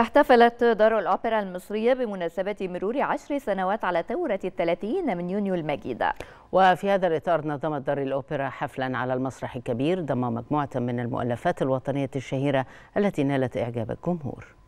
احتفلت دار الأوبرا المصرية بمناسبة مرور عشر سنوات على ثورة الثلاثين من يونيو المجيدة وفي هذا الإطار نظمت دار الأوبرا حفلا على المسرح الكبير ضم مجموعة من المؤلفات الوطنية الشهيرة التي نالت إعجاب الجمهور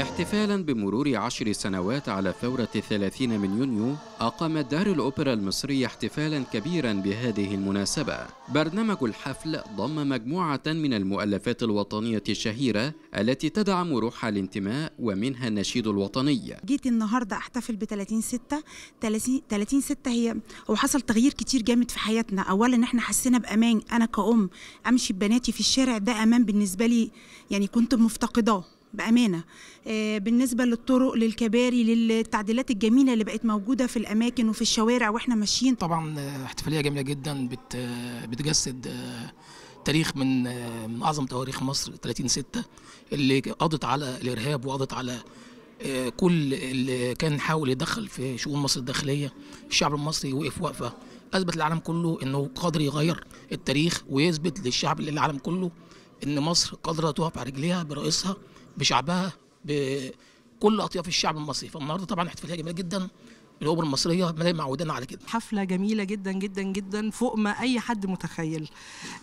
احتفالا بمرور عشر سنوات على ثورة الثلاثين من يونيو أقامت دار الأوبرا المصرية احتفالا كبيرا بهذه المناسبة برنامج الحفل ضم مجموعة من المؤلفات الوطنية الشهيرة التي تدعم روح الانتماء ومنها النشيد الوطني جيت النهاردة احتفل ب 30 6 30 6 هي هو حصل تغيير كتير جامد في حياتنا أولا احنا حسينا بأمان أنا كأم أمشي ببناتي في الشارع ده أمان بالنسبة لي يعني كنت مفتقداه بامانه آه، بالنسبه للطرق للكباري للتعديلات الجميله اللي بقت موجوده في الاماكن وفي الشوارع واحنا ماشيين طبعا آه، احتفاليه جميله جدا بت آه، بتجسد تاريخ من من اعظم تواريخ مصر 30 6 اللي قضت على الارهاب وقضت على كل اللي كان حاول يدخل في شؤون مصر الداخليه الشعب المصري وقف وقفه اثبت للعالم كله انه قادر يغير التاريخ ويثبت للشعب للعالم كله ان مصر قادره تقف على رجليها برئيسها بشعبها بكل اطياف الشعب المصري فالنهارده طبعا احتفاليه جميله جدا الاوبرا المصريه عودنا على كده حفله جميله جدا جدا جدا فوق ما اي حد متخيل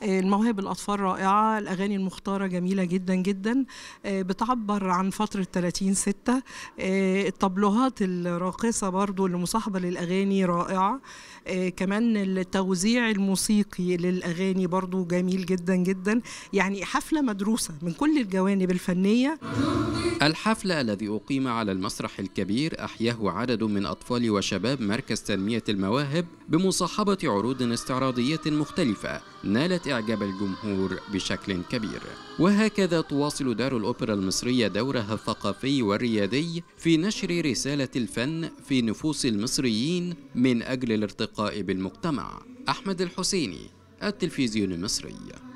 آه، المواهب الاطفال رائعه الاغاني المختاره جميله جدا جدا آه، بتعبر عن فتره 30 6 آه، الطبلوهات الراقصه برضو اللي مصاحبه للاغاني رائعه كمان التوزيع الموسيقي للاغاني برضو جميل جدا جدا يعني حفله مدروسه من كل الجوانب الفنيه الحفل الذي أقيم على المسرح الكبير أحياه عدد من أطفال وشباب مركز تنمية المواهب بمصاحبة عروض استعراضية مختلفة نالت إعجاب الجمهور بشكل كبير وهكذا تواصل دار الأوبرا المصرية دورها الثقافي والريادي في نشر رسالة الفن في نفوس المصريين من أجل الارتقاء بالمجتمع أحمد الحسيني التلفزيون المصري